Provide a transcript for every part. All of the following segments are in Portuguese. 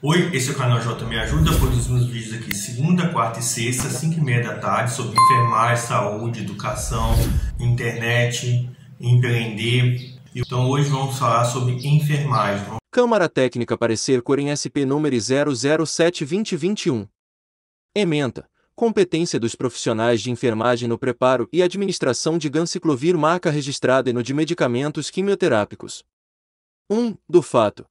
Oi, esse é o canal J Me Ajuda, produzo meus vídeos aqui segunda, quarta e sexta, 5 e meia da tarde, sobre enfermagem, saúde, educação, internet, empreender. Então hoje vamos falar sobre enfermagem. Câmara Técnica Parecer Cor em SP número 007-2021. Ementa. Competência dos profissionais de enfermagem no preparo e administração de ganciclovir marca registrada e no de medicamentos quimioterápicos. 1. Do fato.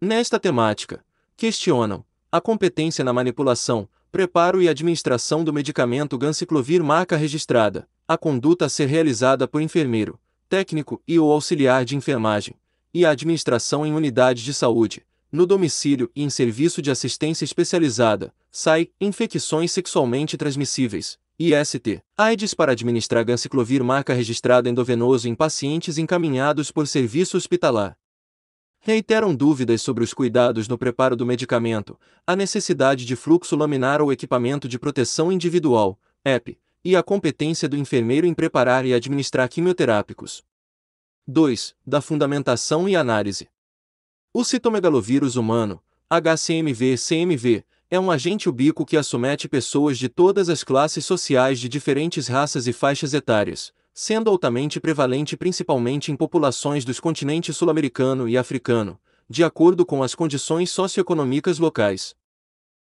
Nesta temática, questionam a competência na manipulação, preparo e administração do medicamento ganciclovir marca registrada, a conduta a ser realizada por enfermeiro, técnico e ou auxiliar de enfermagem, e a administração em unidades de saúde, no domicílio e em serviço de assistência especializada, SAI, infecções sexualmente transmissíveis, IST, AIDS para administrar ganciclovir marca registrada endovenoso em pacientes encaminhados por serviço hospitalar. Reiteram dúvidas sobre os cuidados no preparo do medicamento, a necessidade de fluxo laminar ou equipamento de proteção individual, EP, e a competência do enfermeiro em preparar e administrar quimioterápicos. 2. Da fundamentação e análise. O citomegalovírus humano, HCMV-CMV, é um agente ubíquo que assomete pessoas de todas as classes sociais de diferentes raças e faixas etárias, sendo altamente prevalente principalmente em populações dos continentes sul-americano e africano, de acordo com as condições socioeconômicas locais.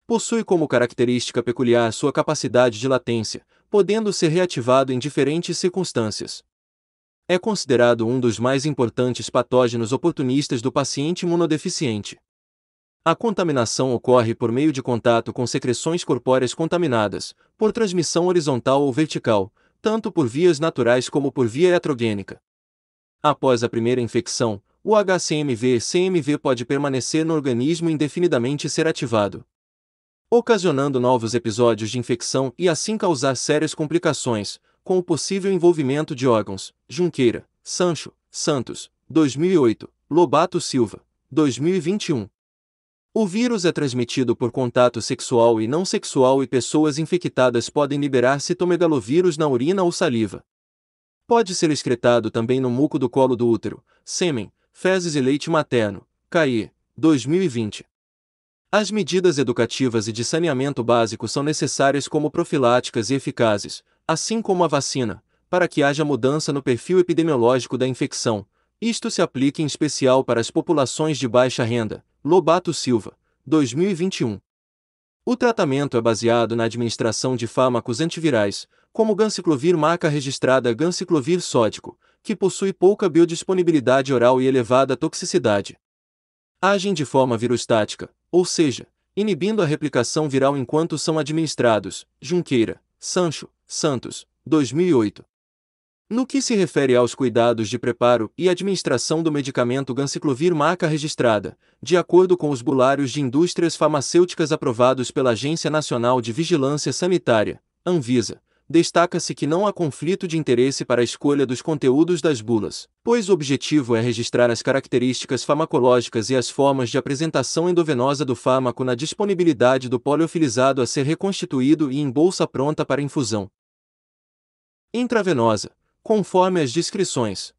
Possui como característica peculiar sua capacidade de latência, podendo ser reativado em diferentes circunstâncias. É considerado um dos mais importantes patógenos oportunistas do paciente imunodeficiente. A contaminação ocorre por meio de contato com secreções corpóreas contaminadas, por transmissão horizontal ou vertical, tanto por vias naturais como por via heterogênica. Após a primeira infecção, o HCMV CMV pode permanecer no organismo indefinidamente e ser ativado, ocasionando novos episódios de infecção e assim causar sérias complicações, com o possível envolvimento de órgãos Junqueira, Sancho, Santos, 2008, Lobato Silva, 2021, o vírus é transmitido por contato sexual e não sexual e pessoas infectadas podem liberar citomegalovírus na urina ou saliva. Pode ser excretado também no muco do colo do útero, sêmen, fezes e leite materno. CAI, 2020. As medidas educativas e de saneamento básico são necessárias como profiláticas e eficazes, assim como a vacina, para que haja mudança no perfil epidemiológico da infecção. Isto se aplica em especial para as populações de baixa renda, Lobato Silva, 2021. O tratamento é baseado na administração de fármacos antivirais, como ganciclovir marca registrada ganciclovir sódico, que possui pouca biodisponibilidade oral e elevada toxicidade. Agem de forma virostática, ou seja, inibindo a replicação viral enquanto são administrados. Junqueira, Sancho, Santos, 2008. No que se refere aos cuidados de preparo e administração do medicamento Ganciclovir marca registrada, de acordo com os bulários de indústrias farmacêuticas aprovados pela Agência Nacional de Vigilância Sanitária, Anvisa, destaca-se que não há conflito de interesse para a escolha dos conteúdos das bulas, pois o objetivo é registrar as características farmacológicas e as formas de apresentação endovenosa do fármaco na disponibilidade do poliofilizado a ser reconstituído e em bolsa pronta para infusão intravenosa conforme as descrições.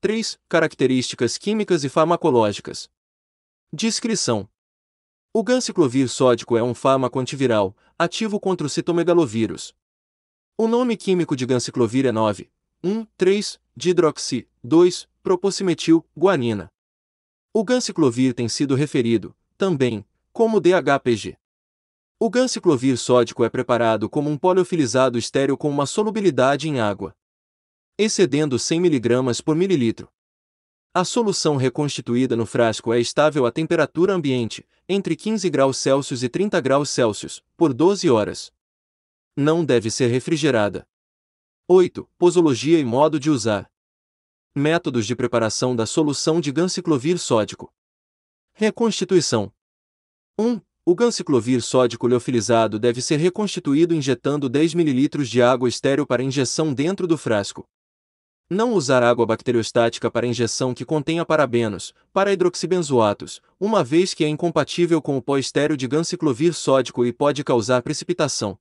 3. Características químicas e farmacológicas. Descrição: O ganciclovir sódico é um fármaco antiviral, ativo contra o citomegalovírus. O nome químico de ganciclovir é 9, 1, 3, dihidroxi, 2, propocimetil, guanina. O ganciclovir tem sido referido, também, como DHPG. O ganciclovir sódico é preparado como um poliofilizado estéreo com uma solubilidade em água excedendo 100 mg por mililitro. A solução reconstituída no frasco é estável à temperatura ambiente, entre 15 graus Celsius e 30 graus Celsius, por 12 horas. Não deve ser refrigerada. 8. Posologia e modo de usar. Métodos de preparação da solução de ganciclovir sódico. Reconstituição. 1. O ganciclovir sódico leofilizado deve ser reconstituído injetando 10 ml de água estéril para injeção dentro do frasco. Não usar água bacteriostática para injeção que contenha parabenos, para hidroxibenzoatos, uma vez que é incompatível com o pó estéreo de ganciclovir sódico e pode causar precipitação.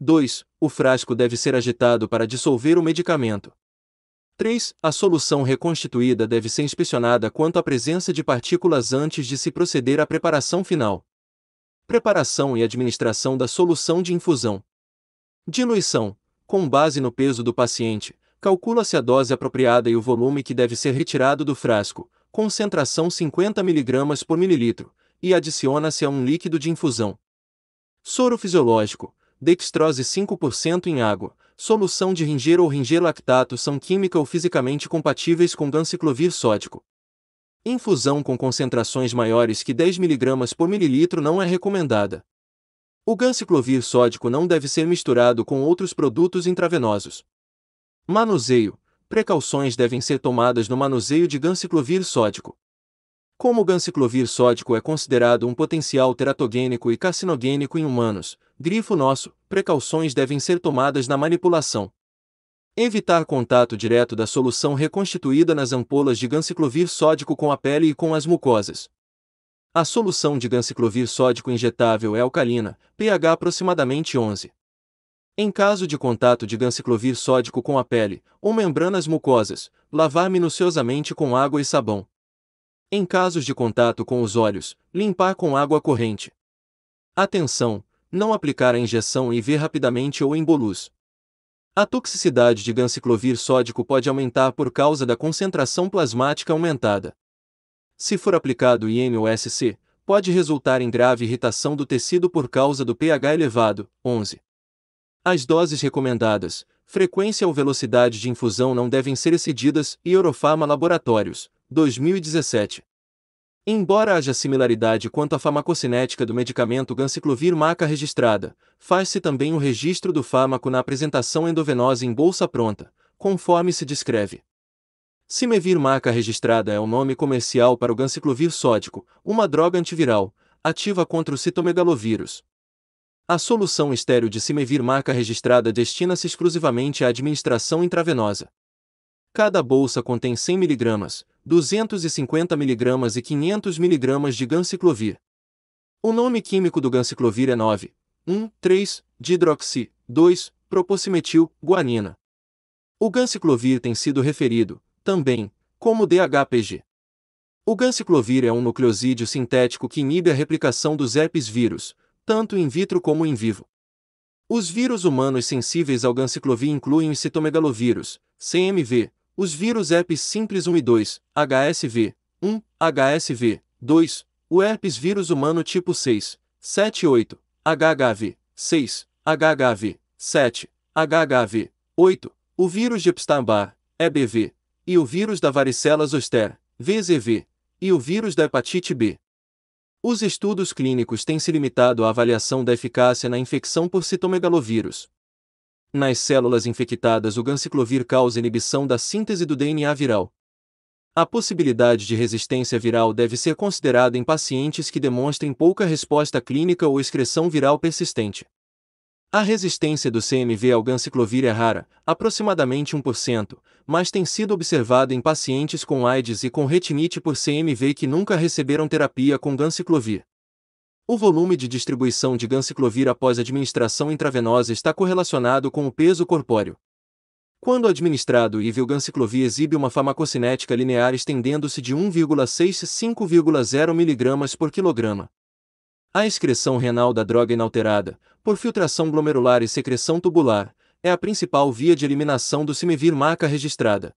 2. O frasco deve ser agitado para dissolver o medicamento. 3. A solução reconstituída deve ser inspecionada quanto à presença de partículas antes de se proceder à preparação final. Preparação e administração da solução de infusão. Diluição. Com base no peso do paciente, calcula-se a dose apropriada e o volume que deve ser retirado do frasco, concentração 50 mg por mililitro, e adiciona-se a um líquido de infusão. Soro fisiológico, dextrose 5% em água, solução de ringer ou ringer lactato são química ou fisicamente compatíveis com ganciclovir sódico. Infusão com concentrações maiores que 10 mg por mililitro não é recomendada. O ganciclovir sódico não deve ser misturado com outros produtos intravenosos. Manuseio. Precauções devem ser tomadas no manuseio de ganciclovir sódico. Como o ganciclovir sódico é considerado um potencial teratogênico e carcinogênico em humanos, grifo nosso, precauções devem ser tomadas na manipulação. Evitar contato direto da solução reconstituída nas ampolas de ganciclovir sódico com a pele e com as mucosas. A solução de ganciclovir sódico injetável é alcalina, pH aproximadamente 11. Em caso de contato de ganciclovir sódico com a pele ou membranas mucosas, lavar minuciosamente com água e sabão. Em casos de contato com os olhos, limpar com água corrente. Atenção! Não aplicar a injeção e ver rapidamente ou em bolus. A toxicidade de ganciclovir sódico pode aumentar por causa da concentração plasmática aumentada. Se for aplicado IMOSC, pode resultar em grave irritação do tecido por causa do pH elevado, 11. As doses recomendadas, frequência ou velocidade de infusão não devem ser excedidas e Eurofarma Laboratórios, 2017. Embora haja similaridade quanto à farmacocinética do medicamento ganciclovir maca registrada, faz-se também o um registro do fármaco na apresentação endovenosa em bolsa pronta, conforme se descreve. Cimevir maca registrada é o nome comercial para o ganciclovir sódico, uma droga antiviral, ativa contra o citomegalovírus. A solução estéreo de Cimevir marca registrada destina-se exclusivamente à administração intravenosa. Cada bolsa contém 100 mg, 250 mg e 500 mg de ganciclovir. O nome químico do ganciclovir é 913 dihidroxi, 2, propocimetil, guanina. O ganciclovir tem sido referido, também, como DHPG. O ganciclovir é um nucleosídeo sintético que inibe a replicação dos herpes vírus, tanto in vitro como in vivo. Os vírus humanos sensíveis ao ganciclovir incluem os citomegalovírus, CMV, os vírus herpes simples 1 e 2, HSV, 1, HSV, 2, o herpes vírus humano tipo 6, 7 e 8, HHV, 6, HHV, 7, HHV, 8, o vírus de Epstein-Barr, EBV, e o vírus da varicela zoster, VZV, e o vírus da hepatite B. Os estudos clínicos têm se limitado à avaliação da eficácia na infecção por citomegalovírus. Nas células infectadas, o ganciclovir causa inibição da síntese do DNA viral. A possibilidade de resistência viral deve ser considerada em pacientes que demonstrem pouca resposta clínica ou excreção viral persistente. A resistência do CMV ao ganciclovir é rara, aproximadamente 1%, mas tem sido observada em pacientes com AIDS e com retinite por CMV que nunca receberam terapia com ganciclovir. O volume de distribuição de ganciclovir após administração intravenosa está correlacionado com o peso corpóreo. Quando administrado IV ganciclovir exibe uma farmacocinética linear estendendo-se de 1,6 a 5,0 mg por quilograma. A excreção renal da droga inalterada, por filtração glomerular e secreção tubular, é a principal via de eliminação do cimevir maca registrada.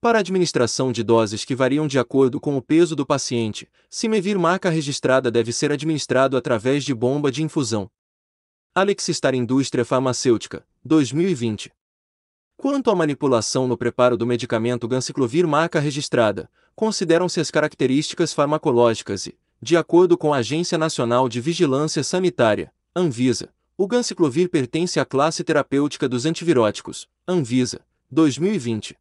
Para administração de doses que variam de acordo com o peso do paciente, cimevir maca registrada deve ser administrado através de bomba de infusão. Alexistar Indústria Farmacêutica, 2020. Quanto à manipulação no preparo do medicamento ganciclovir maca registrada, consideram-se as características farmacológicas e, de acordo com a Agência Nacional de Vigilância Sanitária, Anvisa, o ganciclovir pertence à classe terapêutica dos antiviróticos, Anvisa, 2020.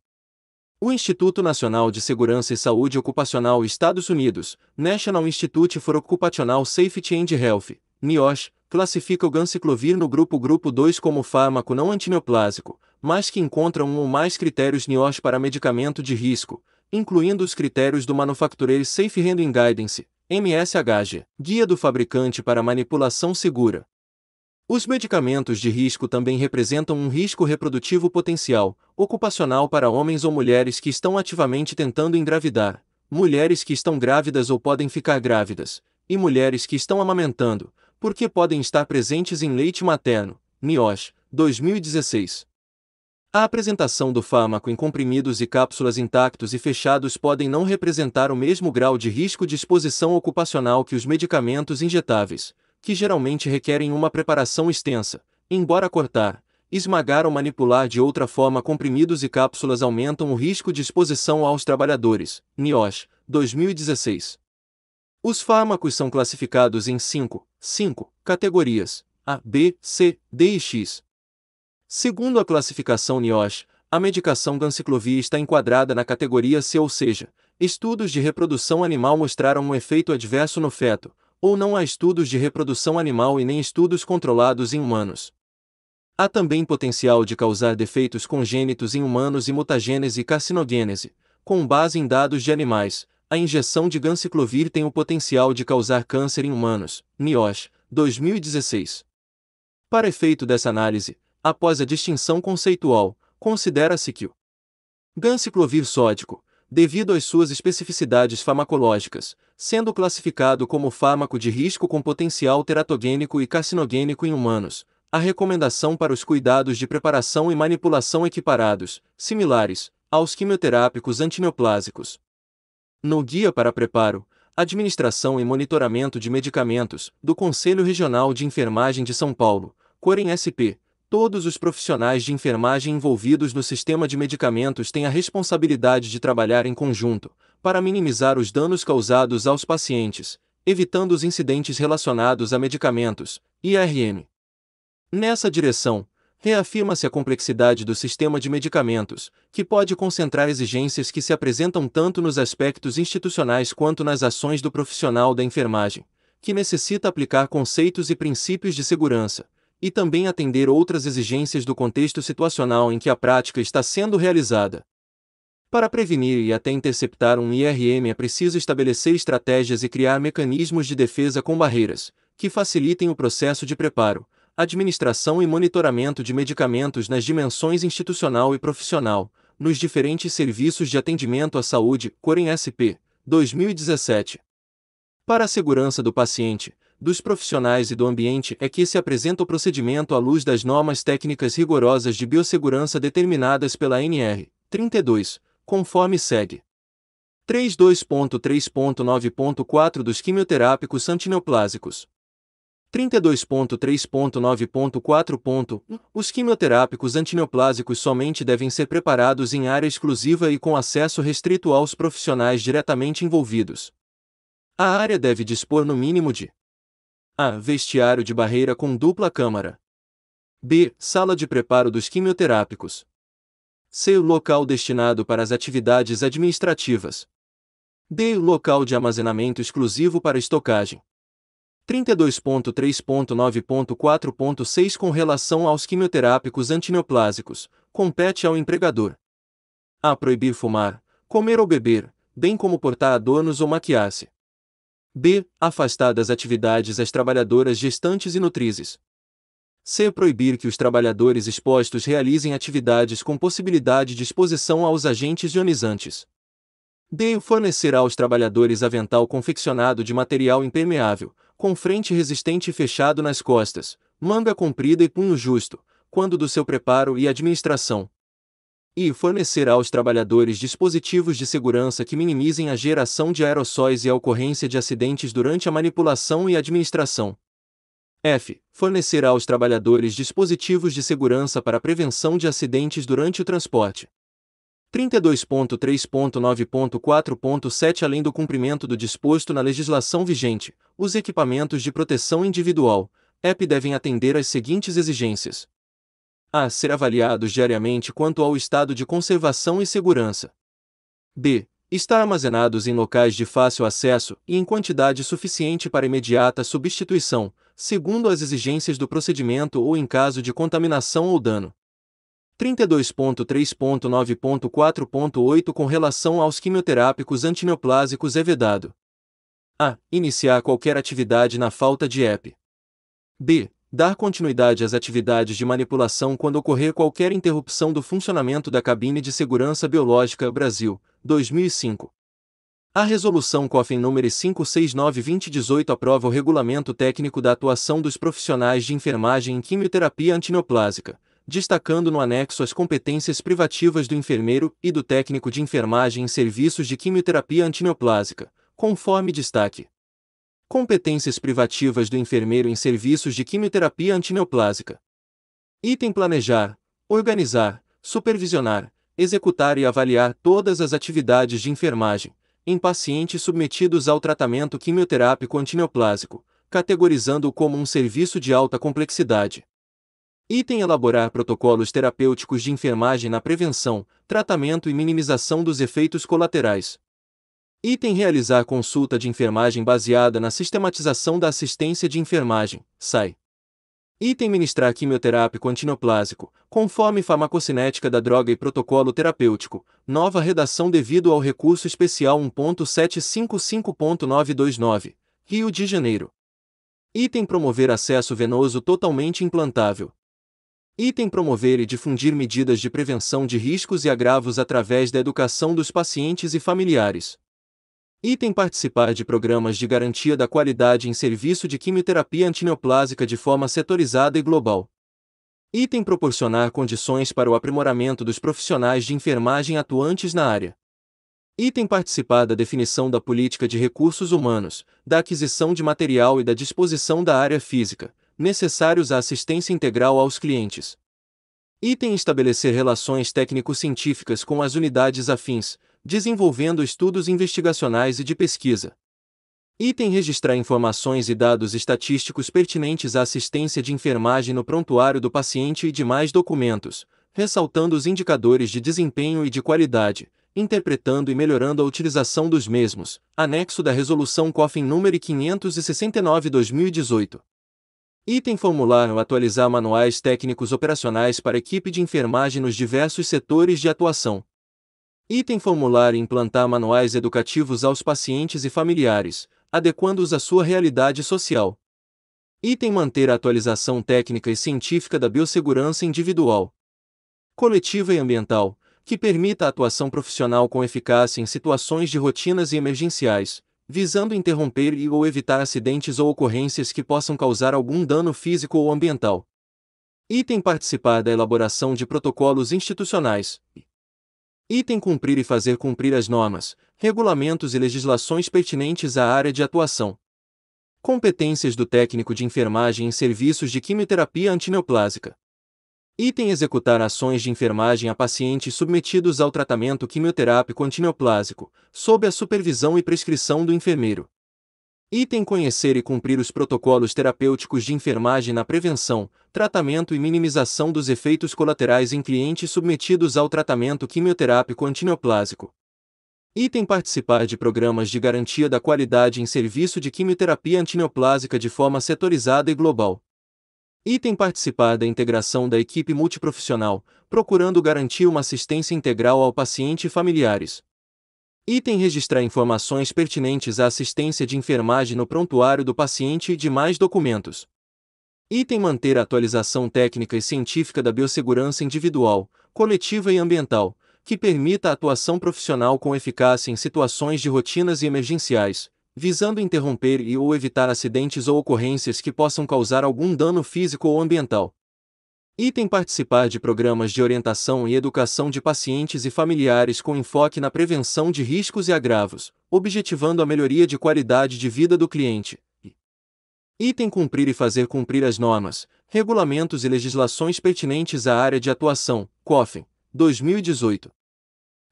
O Instituto Nacional de Segurança e Saúde Ocupacional Estados Unidos, National Institute for Occupational Safety and Health, NIOSH, classifica o ganciclovir no grupo grupo 2 como fármaco não antineoplásico, mas que encontra um ou mais critérios NIOSH para medicamento de risco, incluindo os critérios do Manufacturer Safe Handling Guidance, MSHG Guia do Fabricante para Manipulação Segura. Os medicamentos de risco também representam um risco reprodutivo potencial, ocupacional para homens ou mulheres que estão ativamente tentando engravidar, mulheres que estão grávidas ou podem ficar grávidas, e mulheres que estão amamentando, porque podem estar presentes em leite materno. NIOSH, 2016. A apresentação do fármaco em comprimidos e cápsulas intactos e fechados podem não representar o mesmo grau de risco de exposição ocupacional que os medicamentos injetáveis, que geralmente requerem uma preparação extensa, embora cortar, esmagar ou manipular de outra forma comprimidos e cápsulas aumentam o risco de exposição aos trabalhadores. NIOSH, 2016. Os fármacos são classificados em 5, 5 categorias: A, B, C, D e X Segundo a classificação NIOSH, a medicação ganciclovir está enquadrada na categoria C, ou seja, estudos de reprodução animal mostraram um efeito adverso no feto, ou não há estudos de reprodução animal e nem estudos controlados em humanos. Há também potencial de causar defeitos congênitos em humanos e mutagênese e carcinogênese. Com base em dados de animais, a injeção de ganciclovir tem o potencial de causar câncer em humanos. NIOSH, 2016. Para efeito dessa análise, Após a distinção conceitual, considera-se que o ganciclovir sódico, devido às suas especificidades farmacológicas, sendo classificado como fármaco de risco com potencial teratogênico e carcinogênico em humanos, a recomendação para os cuidados de preparação e manipulação equiparados, similares, aos quimioterápicos antineoplásicos. No Guia para Preparo, Administração e Monitoramento de Medicamentos, do Conselho Regional de Enfermagem de São Paulo, Corem SP, Todos os profissionais de enfermagem envolvidos no sistema de medicamentos têm a responsabilidade de trabalhar em conjunto, para minimizar os danos causados aos pacientes, evitando os incidentes relacionados a medicamentos, IRM. Nessa direção, reafirma-se a complexidade do sistema de medicamentos, que pode concentrar exigências que se apresentam tanto nos aspectos institucionais quanto nas ações do profissional da enfermagem, que necessita aplicar conceitos e princípios de segurança, e também atender outras exigências do contexto situacional em que a prática está sendo realizada. Para prevenir e até interceptar um IRM é preciso estabelecer estratégias e criar mecanismos de defesa com barreiras, que facilitem o processo de preparo, administração e monitoramento de medicamentos nas dimensões institucional e profissional, nos diferentes serviços de atendimento à saúde, Corem SP, 2017. Para a segurança do paciente, dos profissionais e do ambiente é que se apresenta o procedimento à luz das normas técnicas rigorosas de biossegurança determinadas pela NR 32, conforme segue. 32.3.9.4 dos quimioterápicos antineoplásicos. 32.3.9.4. Os quimioterápicos antineoplásicos somente devem ser preparados em área exclusiva e com acesso restrito aos profissionais diretamente envolvidos. A área deve dispor no mínimo de a. Vestiário de barreira com dupla câmara. B. Sala de preparo dos quimioterápicos. C. Local destinado para as atividades administrativas. D. Local de armazenamento exclusivo para estocagem. 32.3.9.4.6 Com relação aos quimioterápicos antineoplásicos, compete ao empregador. A. Proibir fumar, comer ou beber, bem como portar adornos ou maquiar-se. B. Afastar das atividades as trabalhadoras gestantes e nutrizes. C. Proibir que os trabalhadores expostos realizem atividades com possibilidade de exposição aos agentes ionizantes. D. Fornecer aos trabalhadores avental confeccionado de material impermeável, com frente resistente e fechado nas costas, manga comprida e punho justo, quando do seu preparo e administração e fornecerá aos trabalhadores dispositivos de segurança que minimizem a geração de aerossóis e a ocorrência de acidentes durante a manipulação e administração. F. Fornecerá aos trabalhadores dispositivos de segurança para prevenção de acidentes durante o transporte. 32.3.9.4.7 Além do cumprimento do disposto na legislação vigente, os equipamentos de proteção individual, EP devem atender às seguintes exigências: a ser avaliados diariamente quanto ao estado de conservação e segurança. B. Estar armazenados em locais de fácil acesso e em quantidade suficiente para imediata substituição, segundo as exigências do procedimento ou em caso de contaminação ou dano. 32.3.9.4.8 Com relação aos quimioterápicos antineoplásicos é vedado. A. Iniciar qualquer atividade na falta de EP. B dar continuidade às atividades de manipulação quando ocorrer qualquer interrupção do funcionamento da cabine de segurança biológica Brasil, 2005. A resolução COFEN número 569-2018 aprova o regulamento técnico da atuação dos profissionais de enfermagem em quimioterapia antineoplásica, destacando no anexo as competências privativas do enfermeiro e do técnico de enfermagem em serviços de quimioterapia antineoplásica, conforme destaque Competências privativas do enfermeiro em serviços de quimioterapia antineoplásica. Item planejar, organizar, supervisionar, executar e avaliar todas as atividades de enfermagem em pacientes submetidos ao tratamento quimioterápico antineoplásico, categorizando-o como um serviço de alta complexidade. Item elaborar protocolos terapêuticos de enfermagem na prevenção, tratamento e minimização dos efeitos colaterais. Item realizar consulta de enfermagem baseada na sistematização da assistência de enfermagem, SAI. Item ministrar quimioterápico antinoplásico, conforme farmacocinética da droga e protocolo terapêutico, nova redação devido ao recurso especial 1.755.929, Rio de Janeiro. Item promover acesso venoso totalmente implantável. Item promover e difundir medidas de prevenção de riscos e agravos através da educação dos pacientes e familiares. Item participar de programas de garantia da qualidade em serviço de quimioterapia antineoplásica de forma setorizada e global. Item proporcionar condições para o aprimoramento dos profissionais de enfermagem atuantes na área. Item participar da definição da política de recursos humanos, da aquisição de material e da disposição da área física, necessários à assistência integral aos clientes. Item estabelecer relações técnico-científicas com as unidades afins, desenvolvendo estudos investigacionais e de pesquisa. Item registrar informações e dados estatísticos pertinentes à assistência de enfermagem no prontuário do paciente e demais documentos, ressaltando os indicadores de desempenho e de qualidade, interpretando e melhorando a utilização dos mesmos. Anexo da Resolução COFIN número 569/2018. Item formular ou atualizar manuais técnicos operacionais para equipe de enfermagem nos diversos setores de atuação, Item formular e implantar manuais educativos aos pacientes e familiares, adequando-os à sua realidade social. Item manter a atualização técnica e científica da biossegurança individual, coletiva e ambiental, que permita a atuação profissional com eficácia em situações de rotinas e emergenciais, visando interromper e ou evitar acidentes ou ocorrências que possam causar algum dano físico ou ambiental. Item participar da elaboração de protocolos institucionais, Item cumprir e fazer cumprir as normas, regulamentos e legislações pertinentes à área de atuação. Competências do técnico de enfermagem em serviços de quimioterapia antineoplásica. Item executar ações de enfermagem a pacientes submetidos ao tratamento quimioterápico antineoplásico, sob a supervisão e prescrição do enfermeiro. Item Conhecer e cumprir os protocolos terapêuticos de enfermagem na prevenção, tratamento e minimização dos efeitos colaterais em clientes submetidos ao tratamento quimioterápico antineoplásico. Item Participar de programas de garantia da qualidade em serviço de quimioterapia antineoplásica de forma setorizada e global. Item Participar da integração da equipe multiprofissional, procurando garantir uma assistência integral ao paciente e familiares. Item registrar informações pertinentes à assistência de enfermagem no prontuário do paciente e demais documentos. Item manter a atualização técnica e científica da biossegurança individual, coletiva e ambiental, que permita a atuação profissional com eficácia em situações de rotinas e emergenciais, visando interromper e ou evitar acidentes ou ocorrências que possam causar algum dano físico ou ambiental. Item participar de programas de orientação e educação de pacientes e familiares com enfoque na prevenção de riscos e agravos, objetivando a melhoria de qualidade de vida do cliente. Item cumprir e fazer cumprir as normas, regulamentos e legislações pertinentes à área de atuação, COFIN, 2018.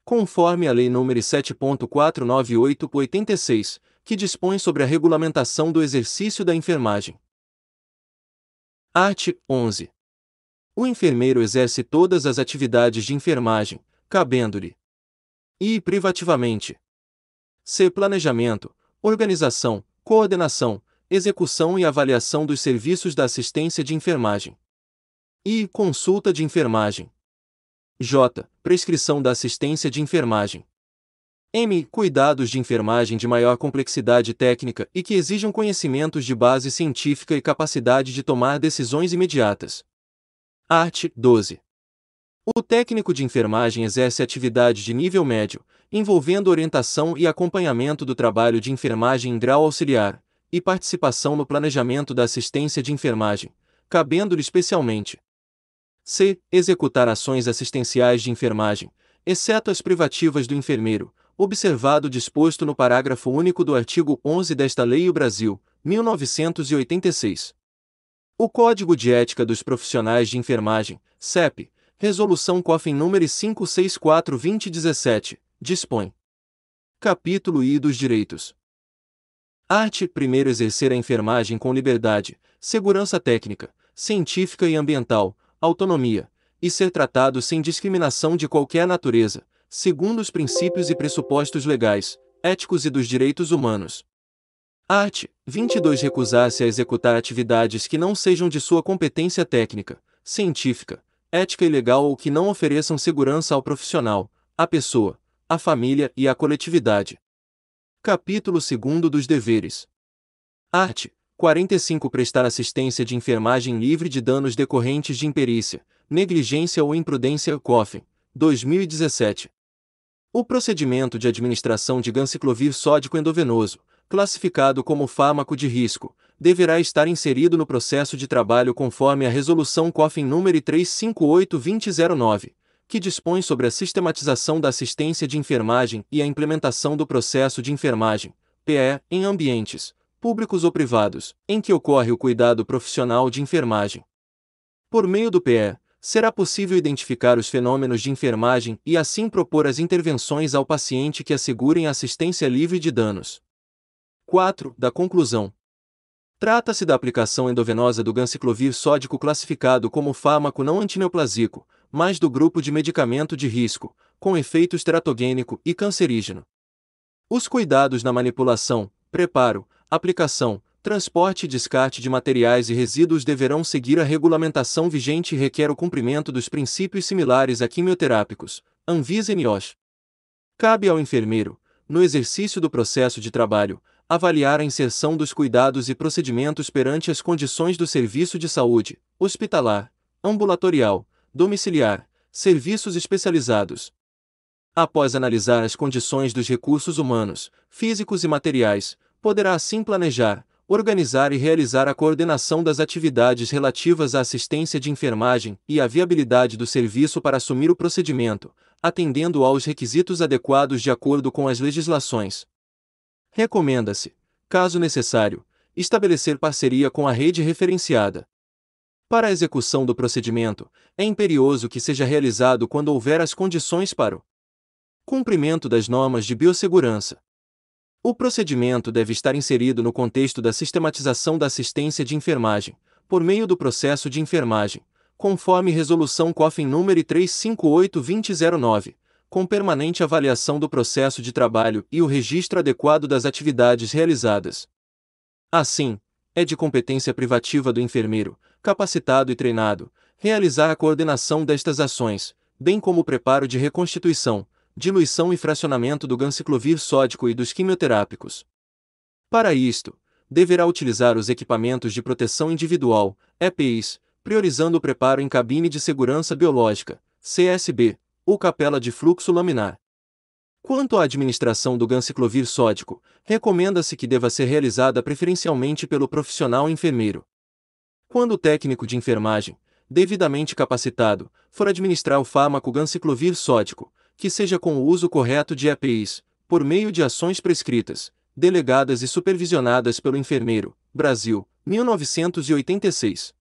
Conforme a Lei nº 7.498/86, que dispõe sobre a regulamentação do exercício da enfermagem. Art. 11 o enfermeiro exerce todas as atividades de enfermagem, cabendo-lhe e privativamente c. Planejamento, organização, coordenação, execução e avaliação dos serviços da assistência de enfermagem e consulta de enfermagem. J. Prescrição da assistência de enfermagem. M. Cuidados de enfermagem de maior complexidade técnica e que exijam conhecimentos de base científica e capacidade de tomar decisões imediatas. Art. 12. O técnico de enfermagem exerce atividade de nível médio, envolvendo orientação e acompanhamento do trabalho de enfermagem em grau auxiliar e participação no planejamento da assistência de enfermagem, cabendo-lhe especialmente c. executar ações assistenciais de enfermagem, exceto as privativas do enfermeiro, observado o disposto no parágrafo único do artigo 11 desta Lei o Brasil, 1986. O Código de Ética dos Profissionais de Enfermagem, CEP, Resolução COFEN número 564-2017, dispõe. Capítulo I dos Direitos. Arte. Primeiro exercer a enfermagem com liberdade, segurança técnica, científica e ambiental, autonomia, e ser tratado sem discriminação de qualquer natureza, segundo os princípios e pressupostos legais, éticos e dos direitos humanos. Art. 22 Recusar-se a executar atividades que não sejam de sua competência técnica, científica, ética e legal ou que não ofereçam segurança ao profissional, à pessoa, à família e à coletividade. Capítulo 2 dos Deveres. Art. 45 Prestar assistência de enfermagem livre de danos decorrentes de imperícia, negligência ou imprudência COFIN, 2017. O procedimento de administração de ganciclovir sódico endovenoso, classificado como fármaco de risco, deverá estar inserido no processo de trabalho conforme a Resolução COFIN nº 358-2009, que dispõe sobre a sistematização da assistência de enfermagem e a implementação do processo de enfermagem, PE, em ambientes, públicos ou privados, em que ocorre o cuidado profissional de enfermagem. Por meio do PE, será possível identificar os fenômenos de enfermagem e assim propor as intervenções ao paciente que assegurem assistência livre de danos. 4. Da conclusão. Trata-se da aplicação endovenosa do ganciclovir sódico classificado como fármaco não antineoplasico, mas do grupo de medicamento de risco, com efeito estratogênico e cancerígeno. Os cuidados na manipulação, preparo, aplicação, transporte e descarte de materiais e resíduos deverão seguir a regulamentação vigente e requer o cumprimento dos princípios similares a quimioterápicos, Anvisa e NIOSH. Cabe ao enfermeiro, no exercício do processo de trabalho, avaliar a inserção dos cuidados e procedimentos perante as condições do serviço de saúde, hospitalar, ambulatorial, domiciliar, serviços especializados. Após analisar as condições dos recursos humanos, físicos e materiais, poderá assim planejar, organizar e realizar a coordenação das atividades relativas à assistência de enfermagem e à viabilidade do serviço para assumir o procedimento, atendendo aos requisitos adequados de acordo com as legislações recomenda-se, caso necessário, estabelecer parceria com a rede referenciada. Para a execução do procedimento, é imperioso que seja realizado quando houver as condições para o cumprimento das normas de biossegurança. O procedimento deve estar inserido no contexto da sistematização da assistência de enfermagem, por meio do processo de enfermagem, conforme resolução COFEN número 358-2009, com permanente avaliação do processo de trabalho e o registro adequado das atividades realizadas. Assim, é de competência privativa do enfermeiro, capacitado e treinado, realizar a coordenação destas ações, bem como o preparo de reconstituição, diluição e fracionamento do ganciclovir sódico e dos quimioterápicos. Para isto, deverá utilizar os equipamentos de proteção individual, EPIs, priorizando o preparo em cabine de segurança biológica, CSB, ou capela de fluxo laminar. Quanto à administração do ganciclovir sódico, recomenda-se que deva ser realizada preferencialmente pelo profissional enfermeiro. Quando o técnico de enfermagem, devidamente capacitado, for administrar o fármaco ganciclovir sódico, que seja com o uso correto de EPIs, por meio de ações prescritas, delegadas e supervisionadas pelo enfermeiro. Brasil, 1986.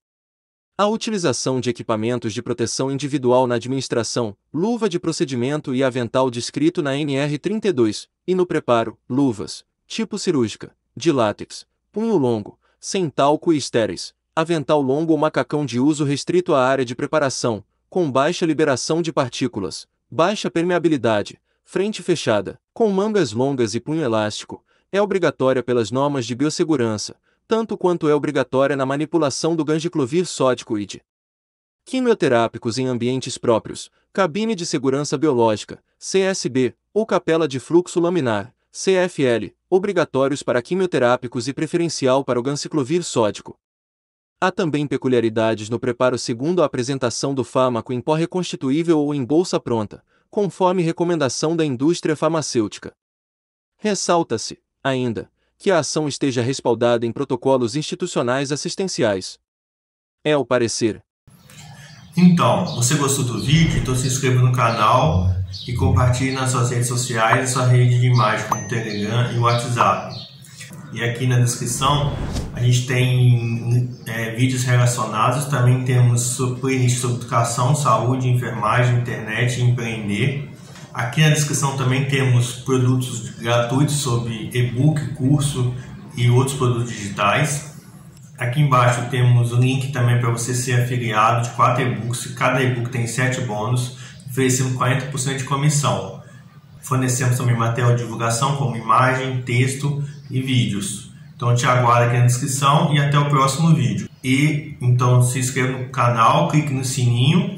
A utilização de equipamentos de proteção individual na administração, luva de procedimento e avental descrito na NR32, e no preparo, luvas, tipo cirúrgica, de látex, punho longo, sem talco e estéreis, avental longo ou macacão de uso restrito à área de preparação, com baixa liberação de partículas, baixa permeabilidade, frente fechada, com mangas longas e punho elástico, é obrigatória pelas normas de biossegurança, tanto quanto é obrigatória na manipulação do gangiclovir sódico de Quimioterápicos em ambientes próprios, cabine de segurança biológica, CSB, ou capela de fluxo laminar, CFL, obrigatórios para quimioterápicos e preferencial para o ganciclovir sódico. Há também peculiaridades no preparo segundo a apresentação do fármaco em pó reconstituível ou em bolsa pronta, conforme recomendação da indústria farmacêutica. Ressalta-se, ainda, que a ação esteja respaldada em protocolos institucionais assistenciais. É o parecer. Então, você gostou do vídeo? Então se inscreva no canal e compartilhe nas suas redes sociais e sua rede de imagem, como o Telegram e o WhatsApp. E aqui na descrição a gente tem é, vídeos relacionados, também temos playlist sobre educação, saúde, enfermagem, internet e empreender. Aqui na descrição também temos produtos gratuitos sobre e-book, curso e outros produtos digitais. Aqui embaixo temos o link também para você ser afiliado de quatro e-books. Cada e-book tem sete bônus, oferecendo 40% de comissão. Fornecemos também material de divulgação como imagem, texto e vídeos. Então te aguardo aqui na descrição e até o próximo vídeo. E então se inscreva no canal, clique no sininho